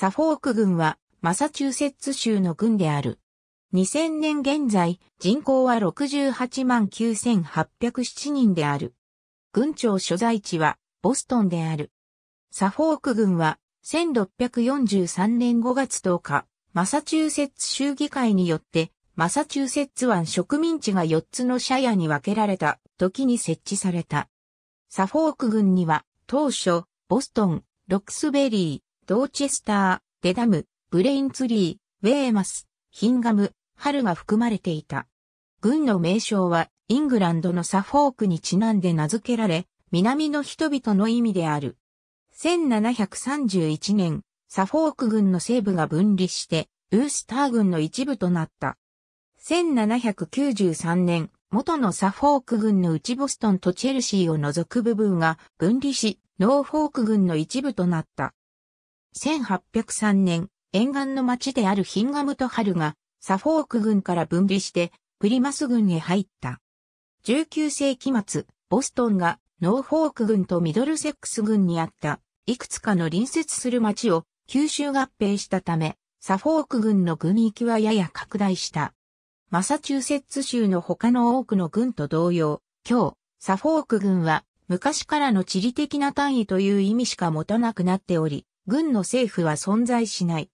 サフォーク軍はマサチューセッツ州の軍である。2000年現在、人口は68万9807人である。軍庁所在地はボストンである。サフォーク軍は1643年5月10日、マサチューセッツ州議会によってマサチューセッツ湾植民地が4つの社屋に分けられた時に設置された。サフォーク軍には当初、ボストン、ロックスベリー、ドーチェスター、デダム、ブレインツリー、ウェーマス、ヒンガム、ハルが含まれていた。軍の名称はイングランドのサフォークにちなんで名付けられ、南の人々の意味である。1731年、サフォーク軍の西部が分離して、ウースター軍の一部となった。1793年、元のサフォーク軍の内ボストンとチェルシーを除く部分が分離し、ノーフォーク軍の一部となった。1803年、沿岸の町であるヒンガムとハルが、サフォーク軍から分離して、プリマス軍へ入った。19世紀末、ボストンがノーフォーク軍とミドルセックス軍にあった、いくつかの隣接する町を吸収合併したため、サフォーク軍の軍域はやや拡大した。マサチューセッツ州の他の多くの軍と同様、今日、サフォーク軍は昔からの地理的な単位という意味しか持たなくなっており、軍の政府は存在しない。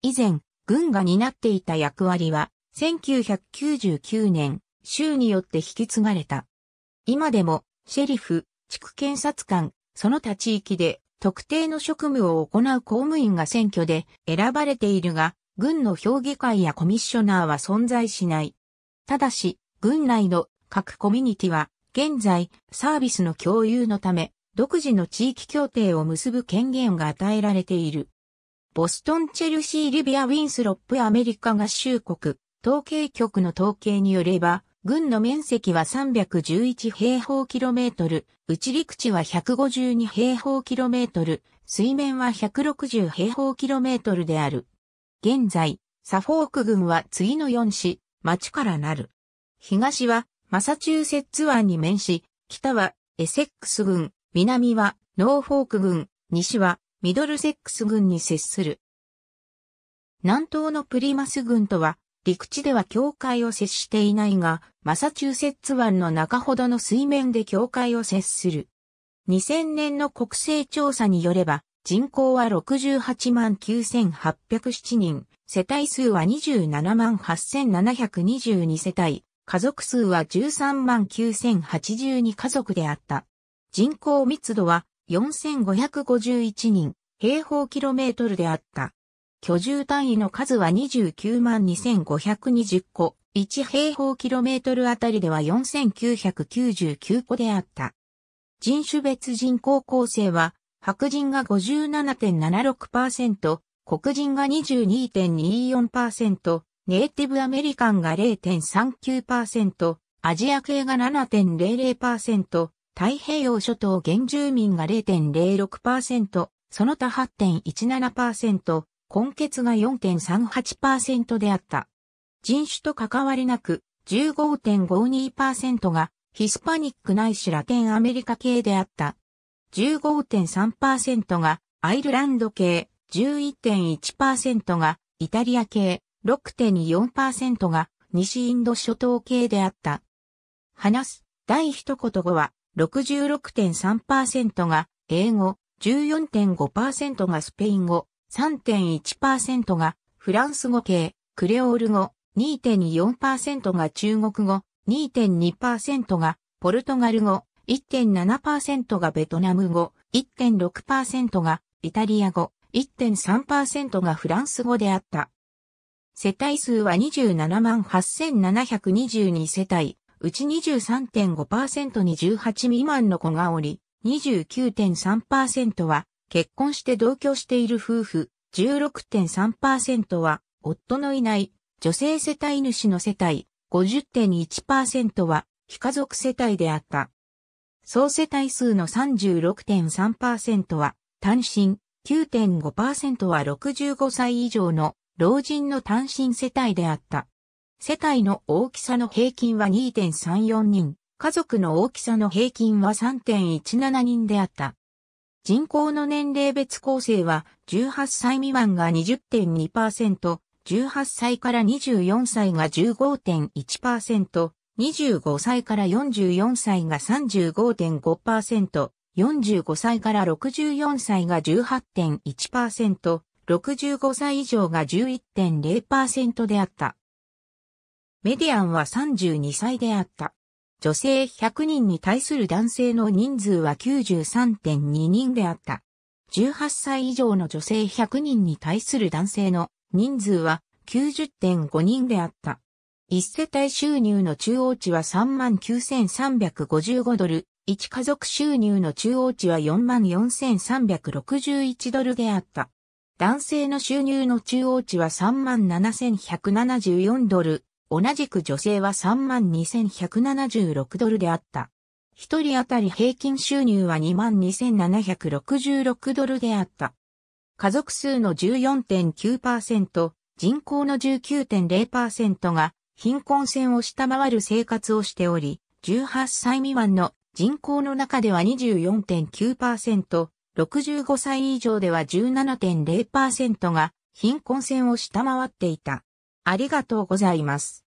以前、軍が担っていた役割は、1999年、州によって引き継がれた。今でも、シェリフ、地区検察官、その他地域で、特定の職務を行う公務員が選挙で選ばれているが、軍の評議会やコミッショナーは存在しない。ただし、軍内の各コミュニティは、現在、サービスの共有のため、独自の地域協定を結ぶ権限が与えられている。ボストン・チェルシー・リビア・ウィンスロップアメリカ合衆国統計局の統計によれば、軍の面積は311平方キロメートル、内陸地は152平方キロメートル、水面は160平方キロメートルである。現在、サフォーク軍は次の4市、町からなる。東はマサチューセッツ湾に面し、北はエセックス軍、南はノーフォーク軍、西はミドルセックス軍に接する。南東のプリマス軍とは、陸地では境界を接していないが、マサチューセッツ湾の中ほどの水面で境界を接する。2000年の国勢調査によれば、人口は68万9807人、世帯数は27万8722世帯、家族数は13万9082家族であった。人口密度は4551人平方キロメートルであった。居住単位の数は29万2520個、1平方キロメートルあたりでは4999個であった。人種別人口構成は、白人が57.76%、黒人が22.24%、ネイティブアメリカンが0.39%、アジア系が7.00%、太平洋諸島原住民が0.06%、その他8.17%、根血が4.38%であった。人種と関わりなく15.52%がヒスパニックないしラテンアメリカ系であった。15.3%がアイルランド系、11.1%がイタリア系、6.4%が西インド諸島系であった。話す第一言語は66.3%が英語、14.5%がスペイン語、3.1%がフランス語系、クレオール語、2.4%が中国語、2.2%がポルトガル語、1.7%がベトナム語、1.6%がイタリア語、1.3%がフランス語であった。世帯数は27 8722世帯、うち23.5%に18未満の子がおり、29.3%は結婚して同居している夫婦、16.3%は夫のいない女性世帯主の世帯、50.1%は非家族世帯であった。総世帯数の36.3%は単身、9.5%は65歳以上の老人の単身世帯であった。世帯の大きさの平均は2.34人、家族の大きさの平均は3.17人であった。人口の年齢別構成は、18歳未満が20.2%、18歳から24歳が15.1%、25歳から44歳が35.5%、45歳から64歳が18.1%、65歳以上が11.0%であった。メディアンは32歳であった。女性100人に対する男性の人数は93.2人であった。18歳以上の女性100人に対する男性の人数は90.5人であった。一世帯収入の中央値は39,355ドル、一家族収入の中央値は44,361ドルであった。男性の収入の中央値は37,174ドル、同じく女性は32,176ドルであった。一人当たり平均収入は22,766ドルであった。家族数の14.9%、人口の19.0%が貧困線を下回る生活をしており、18歳未満の人口の中では24.9%、65歳以上では17.0%が貧困線を下回っていた。ありがとうございます。